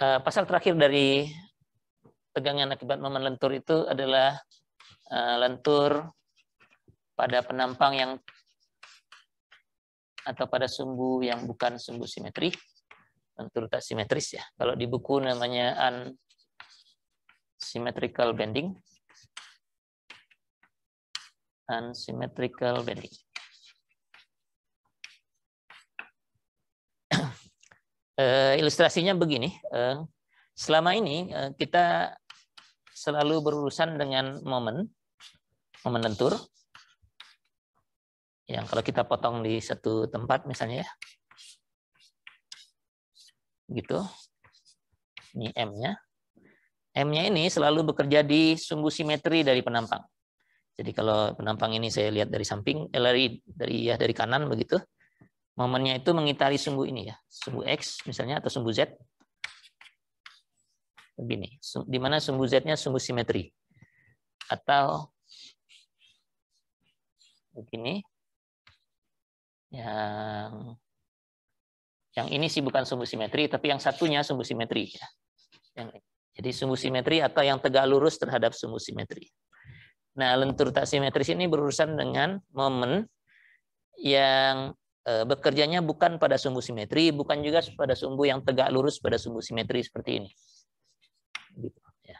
Eh, pasal terakhir dari tegangan akibat momen lentur itu adalah uh, lentur pada penampang yang atau pada sumbu yang bukan sumbu simetri, lentur tak simetris ya. Kalau di buku namanya an symmetrical bending. Unsymmetrical bending. Eh, ilustrasinya begini, eh, selama ini eh, kita selalu berurusan dengan momen, momen lentur, yang kalau kita potong di satu tempat misalnya ya, gitu, ini M-nya. M-nya ini selalu bekerja di sumbu simetri dari penampang. Jadi kalau penampang ini saya lihat dari samping, eh, dari dari ya dari kanan begitu, momennya itu mengitari sumbu ini ya, sumbu X misalnya atau sumbu Z. Begini, di mana sumbu Z-nya sumbu simetri. Atau begini. Yang yang ini sih bukan sumbu simetri, tapi yang satunya sumbu simetri. Ya. Yang, jadi sumbu simetri atau yang tegak lurus terhadap sumbu simetri. Nah, lentur tak simetris ini berurusan dengan momen yang Eh, bekerjanya bukan pada sumbu simetri, bukan juga pada sumbu yang tegak lurus pada sumbu simetri seperti ini. Gitu, ya.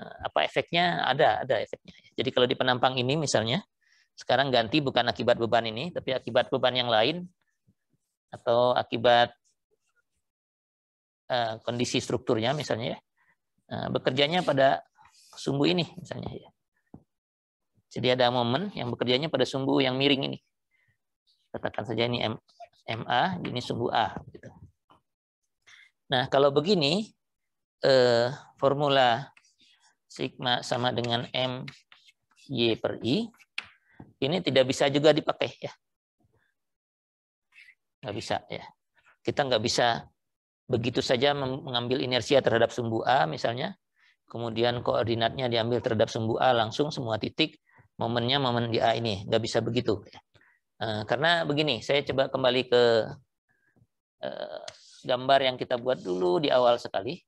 eh, apa efeknya? Ada, ada efeknya. Jadi kalau di penampang ini misalnya, sekarang ganti bukan akibat beban ini, tapi akibat beban yang lain, atau akibat eh, kondisi strukturnya misalnya ya. bekerjanya pada sumbu ini misalnya ya. Jadi ada momen yang bekerjanya pada sumbu yang miring ini. Katakan saja ini M, MA, ini sumbu A. Gitu. Nah, kalau begini, eh, formula sigma sama dengan M Y per I, ini tidak bisa juga dipakai. ya Nggak bisa. ya Kita nggak bisa begitu saja mengambil inersia terhadap sumbu A misalnya, kemudian koordinatnya diambil terhadap sumbu A langsung semua titik, momennya momen di A ini. Nggak bisa begitu. Ya. Eh, karena begini, saya coba kembali ke eh, gambar yang kita buat dulu di awal sekali.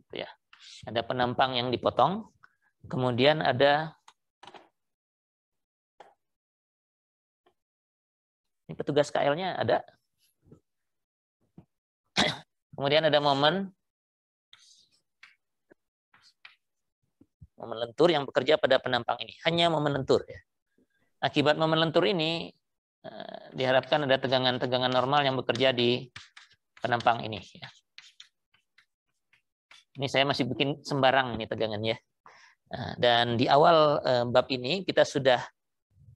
Gitu ya. Ada penampang yang dipotong, kemudian ada ini petugas KL-nya ada. Kemudian ada momen momen lentur yang bekerja pada penampang ini hanya momen lentur ya. Akibat momen lentur ini eh, diharapkan ada tegangan-tegangan normal yang bekerja di penampang ini ya. Ini saya masih bikin sembarang nih ya eh, Dan di awal eh, bab ini kita sudah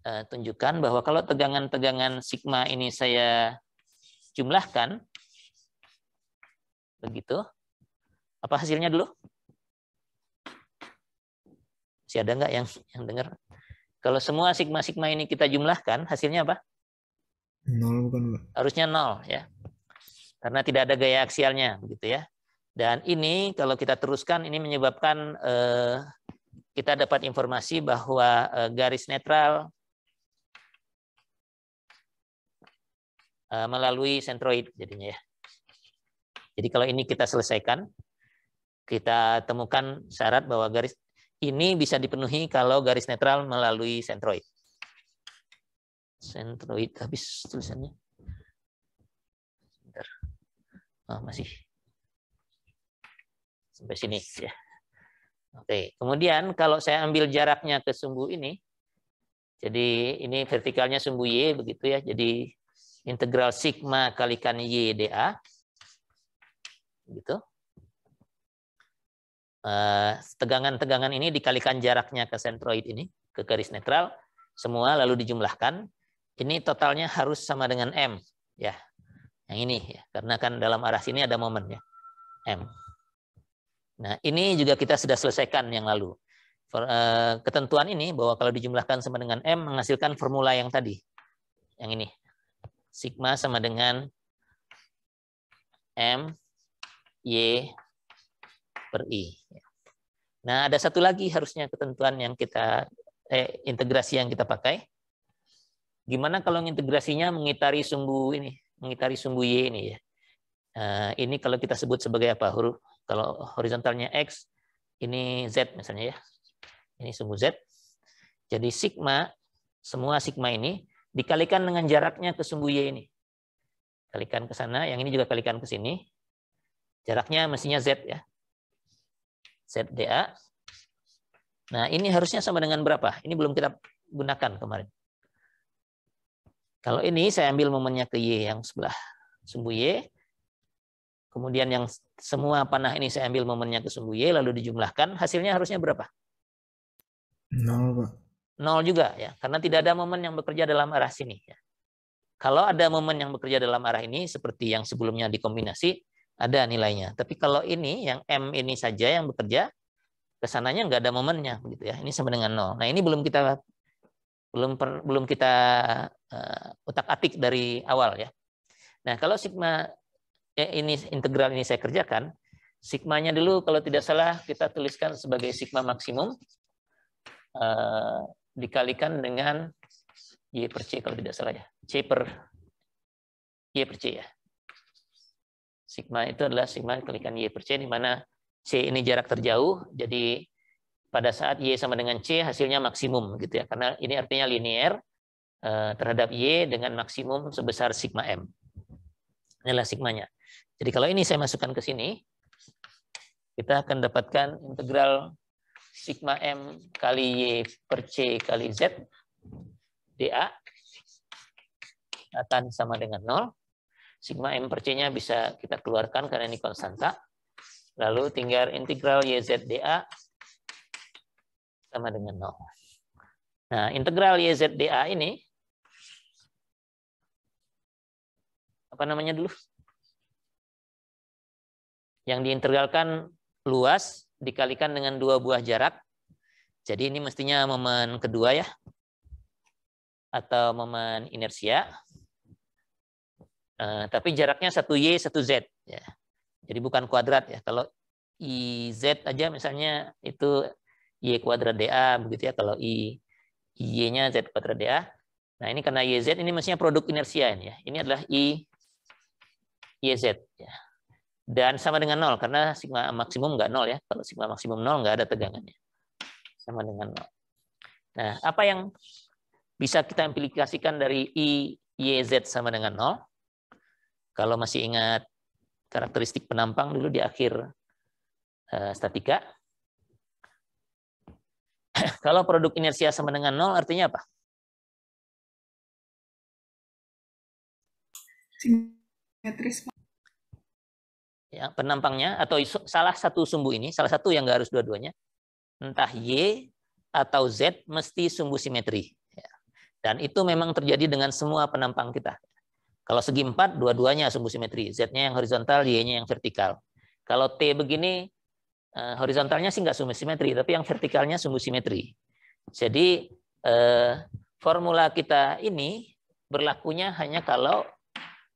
tunjukkan bahwa kalau tegangan-tegangan sigma ini saya jumlahkan begitu apa hasilnya dulu? Masih ada nggak yang yang dengar? Kalau semua sigma-sigma ini kita jumlahkan, hasilnya apa? Nol bukan, Pak. Harusnya nol ya. Karena tidak ada gaya aksialnya gitu ya. Dan ini kalau kita teruskan ini menyebabkan eh, kita dapat informasi bahwa eh, garis netral eh, melalui sentroid jadinya ya. Jadi kalau ini kita selesaikan, kita temukan syarat bahwa garis ini bisa dipenuhi kalau garis netral melalui sentroid. Sentroid habis tulisannya. Sebentar. Oh, masih. Sampai sini ya. Oke, kemudian kalau saya ambil jaraknya ke sumbu ini, jadi ini vertikalnya sumbu Y begitu ya. Jadi integral sigma kalikan Y dA. Gitu. Eh, tegangan-tegangan ini dikalikan jaraknya ke sentroid ini, ke garis netral, semua lalu dijumlahkan. Ini totalnya harus sama dengan M. ya Yang ini, ya. karena kan dalam arah sini ada momen. ya M. Nah, ini juga kita sudah selesaikan yang lalu. Eh, ketentuan ini bahwa kalau dijumlahkan sama dengan M menghasilkan formula yang tadi. Yang ini. Sigma sama dengan M Y per i. Ya. Nah, ada satu lagi harusnya ketentuan yang kita eh, integrasi yang kita pakai. Gimana kalau integrasinya mengitari sumbu ini, mengitari sumbu y ini ya? Nah, ini kalau kita sebut sebagai apa huruf? Kalau horizontalnya x, ini z misalnya ya. Ini sumbu z. Jadi sigma semua sigma ini dikalikan dengan jaraknya ke sumbu y ini. Kalikan ke sana, yang ini juga kalikan ke sini. Jaraknya mestinya z ya. ZDA. Nah, ini harusnya sama dengan berapa? Ini belum kita gunakan kemarin. Kalau ini saya ambil momennya ke Y yang sebelah sumbu Y. Kemudian yang semua panah ini saya ambil momennya ke sumbu Y, lalu dijumlahkan. Hasilnya harusnya berapa? Nol, Pak. Nol juga, ya. Karena tidak ada momen yang bekerja dalam arah sini. Ya. Kalau ada momen yang bekerja dalam arah ini, seperti yang sebelumnya dikombinasi, ada nilainya. Tapi kalau ini yang M ini saja yang bekerja, kesananya nggak ada momennya begitu ya. Ini sama dengan nol. Nah ini belum kita belum per, belum kita uh, eh, utak atik dari awal ya. Nah kalau sigma ya ini integral ini saya kerjakan, sigmanya dulu kalau tidak salah kita tuliskan sebagai sigma maksimum uh, dikalikan dengan y per c kalau tidak salah ya, c per y per c ya. Sigma itu adalah sigma kalikan Y per C, di mana C ini jarak terjauh, jadi pada saat Y sama dengan C hasilnya maksimum gitu ya. Karena ini artinya linier eh, terhadap Y dengan maksimum sebesar sigma M. Inilah sigmanya. Jadi kalau ini saya masukkan ke sini, kita akan dapatkan integral sigma M kali Y per C kali Z dA akan sama dengan 0. Sigma M per C-nya bisa kita keluarkan karena ini konstanta. Lalu tinggal integral yz da sama dengan 0. Nah, integral yz da ini apa namanya dulu? Yang diintegralkan luas dikalikan dengan dua buah jarak. Jadi ini mestinya momen kedua ya. Atau momen inersia. Eh, tapi jaraknya satu y satu z. Ya. Jadi bukan kuadrat ya. Kalau iz aja misalnya itu y kuadrat da begitu ya. Kalau i y-nya z kuadrat da. Nah ini karena yz ini maksudnya produk inersia ini ya. Ini adalah i yz. Ya. Dan sama dengan nol karena sigma maksimum nggak nol ya. Kalau sigma maksimum nol nggak ada tegangannya. Sama dengan nol. Nah apa yang bisa kita implikasikan dari i yz sama dengan nol? Kalau masih ingat karakteristik penampang dulu di akhir eh, statika. Kalau produk inersia sama dengan nol, artinya apa? Simetris. Ya, penampangnya atau salah satu sumbu ini, salah satu yang nggak harus dua-duanya, entah Y atau Z mesti sumbu simetri. Ya. Dan itu memang terjadi dengan semua penampang kita. Kalau segi empat dua-duanya sumbu simetri. Z-nya yang horizontal, Y-nya yang vertikal. Kalau T begini, eh, horizontalnya sih nggak sumbu simetri, tapi yang vertikalnya sumbu simetri. Jadi eh, formula kita ini berlakunya hanya kalau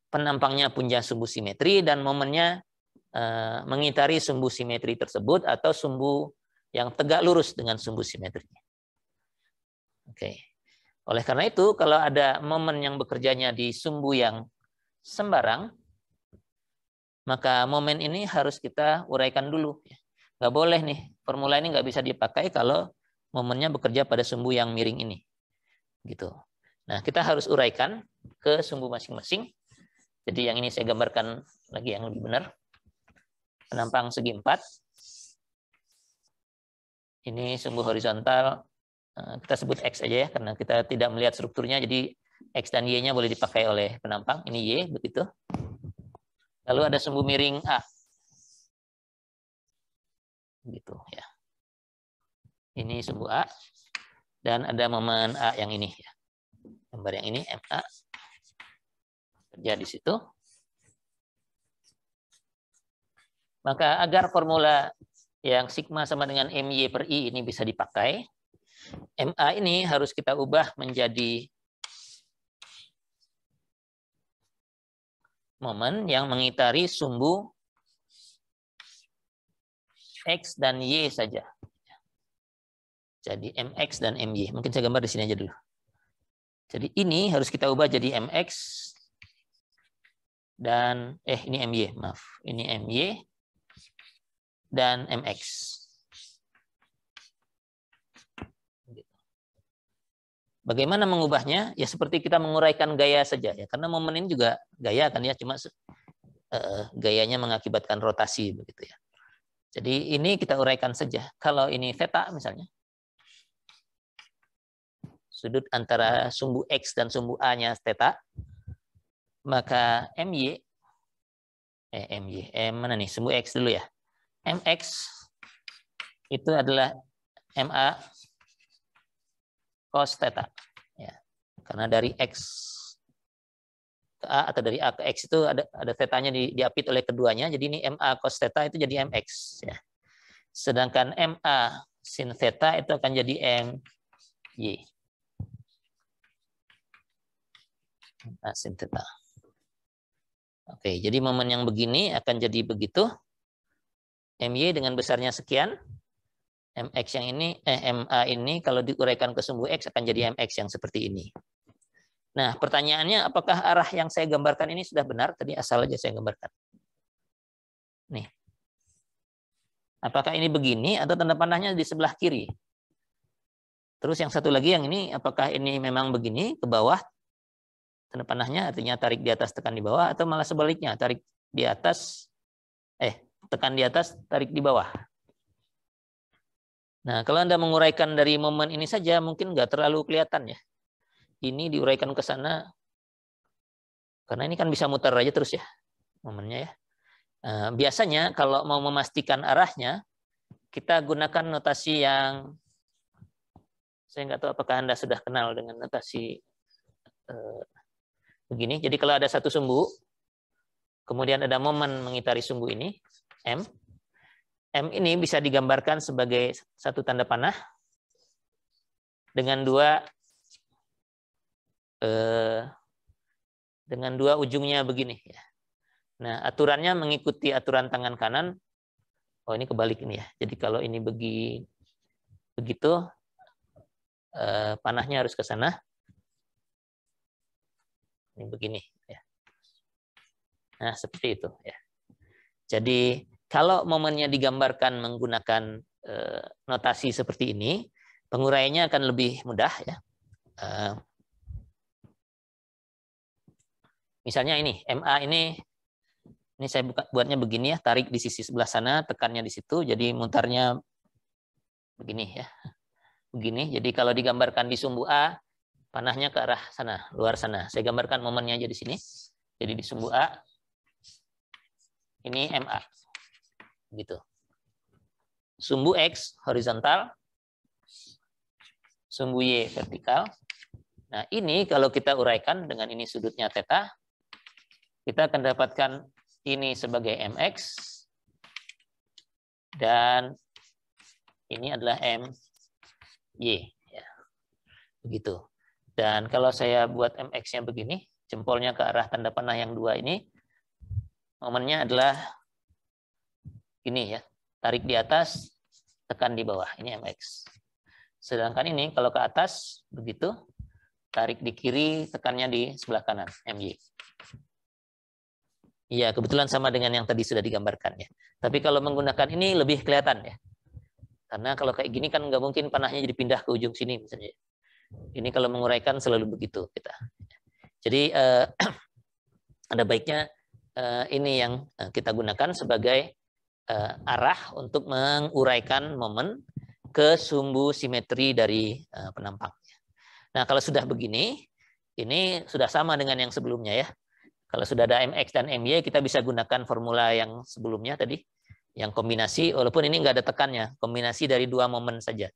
penampangnya punya sumbu simetri dan momennya eh, mengitari sumbu simetri tersebut atau sumbu yang tegak lurus dengan sumbu simetrinya. Oke. Okay. Oleh karena itu, kalau ada momen yang bekerjanya di sumbu yang sembarang, maka momen ini harus kita uraikan dulu. Nggak boleh nih, formula ini nggak bisa dipakai kalau momennya bekerja pada sumbu yang miring ini. gitu. Nah, kita harus uraikan ke sumbu masing-masing. Jadi yang ini saya gambarkan lagi yang lebih benar. Penampang segi empat. Ini sumbu horizontal Eh, kita sebut X aja ya, karena kita tidak melihat strukturnya, jadi X dan Y-nya boleh dipakai oleh penampang. Ini Y, begitu. Lalu ada sumbu miring A. Gitu, ya. Ini sumbu A. Dan ada momen A yang ini. Ya. Gambar yang ini, a Kerja di situ. Maka agar formula yang sigma sama dengan MY per I ini bisa dipakai, MA ini harus kita ubah menjadi momen yang mengitari sumbu X dan Y saja. Jadi MX dan MY. Mungkin saya gambar di sini aja dulu. Jadi ini harus kita ubah jadi MX dan eh ini MY, maaf. Ini MY dan MX. Bagaimana mengubahnya? Ya seperti kita menguraikan gaya saja ya. Karena momen ini juga gaya kan ya, cuma uh, gayanya mengakibatkan rotasi begitu ya. Jadi ini kita uraikan saja. Kalau ini theta misalnya, sudut antara sumbu X dan sumbu A-nya theta, maka MY, eh MY, eh, mana nih, sumbu X dulu ya. MX itu adalah MA cos theta. Ya. Karena dari X ke A atau dari A ke X itu ada, ada tetanya di, diapit oleh keduanya. Jadi ini MA cos theta itu jadi MX. Ya. Sedangkan MA sin theta itu akan jadi MY. MA sin theta. Oke, jadi momen yang begini akan jadi begitu. MY dengan besarnya sekian, mx yang ini eh, ma ini kalau diuraikan ke sumbu x akan jadi mx yang seperti ini. Nah, pertanyaannya apakah arah yang saya gambarkan ini sudah benar? Tadi asal aja saya gambarkan. Nih. Apakah ini begini atau tanda panahnya di sebelah kiri? Terus yang satu lagi yang ini apakah ini memang begini ke bawah? Tanda panahnya artinya tarik di atas tekan di bawah atau malah sebaliknya tarik di atas eh tekan di atas tarik di bawah Nah, kalau Anda menguraikan dari momen ini saja, mungkin nggak terlalu kelihatan ya. Ini diuraikan ke sana, karena ini kan bisa muter aja terus ya, momennya ya. Eh, biasanya kalau mau memastikan arahnya, kita gunakan notasi yang, saya nggak tahu apakah Anda sudah kenal dengan notasi eh, begini. Jadi kalau ada satu sumbu, kemudian ada momen mengitari sumbu ini, M, M ini bisa digambarkan sebagai satu tanda panah dengan dua eh, dengan dua ujungnya begini. Ya. Nah aturannya mengikuti aturan tangan kanan. Oh ini kebalik ini ya. Jadi kalau ini begi begitu eh, panahnya harus ke sana. Ini begini. Ya. Nah seperti itu ya. Jadi kalau momennya digambarkan menggunakan eh, notasi seperti ini, penguraiannya akan lebih mudah ya. Eh, misalnya ini MA ini ini saya buatnya begini ya, tarik di sisi sebelah sana, tekannya di situ, jadi mutarnya begini ya. Begini. Jadi kalau digambarkan di sumbu A, panahnya ke arah sana, luar sana. Saya gambarkan momennya aja di sini. Jadi di sumbu A ini MA gitu. Sumbu X horizontal, sumbu Y vertikal. Nah, ini kalau kita uraikan dengan ini sudutnya theta, kita akan dapatkan ini sebagai mx dan ini adalah my. Ya. Begitu. Dan kalau saya buat mx-nya begini, jempolnya ke arah tanda panah yang dua ini, momennya adalah ini ya. Tarik di atas, tekan di bawah. Ini MX. Sedangkan ini kalau ke atas, begitu. Tarik di kiri, tekannya di sebelah kanan, MY. Iya, kebetulan sama dengan yang tadi sudah digambarkan ya. Tapi kalau menggunakan ini lebih kelihatan ya. Karena kalau kayak gini kan nggak mungkin panahnya jadi pindah ke ujung sini misalnya. Ini kalau menguraikan selalu begitu kita. Jadi eh, ada baiknya eh, ini yang eh, kita gunakan sebagai uh, arah untuk menguraikan momen ke sumbu simetri dari uh, eh, penampangnya. Nah, kalau sudah begini, ini sudah sama dengan yang sebelumnya ya. Kalau sudah ada MX dan MY, kita bisa gunakan formula yang sebelumnya tadi, yang kombinasi, walaupun ini nggak ada tekannya, kombinasi dari dua momen saja.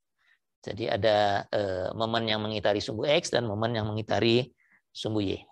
Jadi ada uh, momen yang mengitari sumbu X dan momen yang mengitari sumbu Y.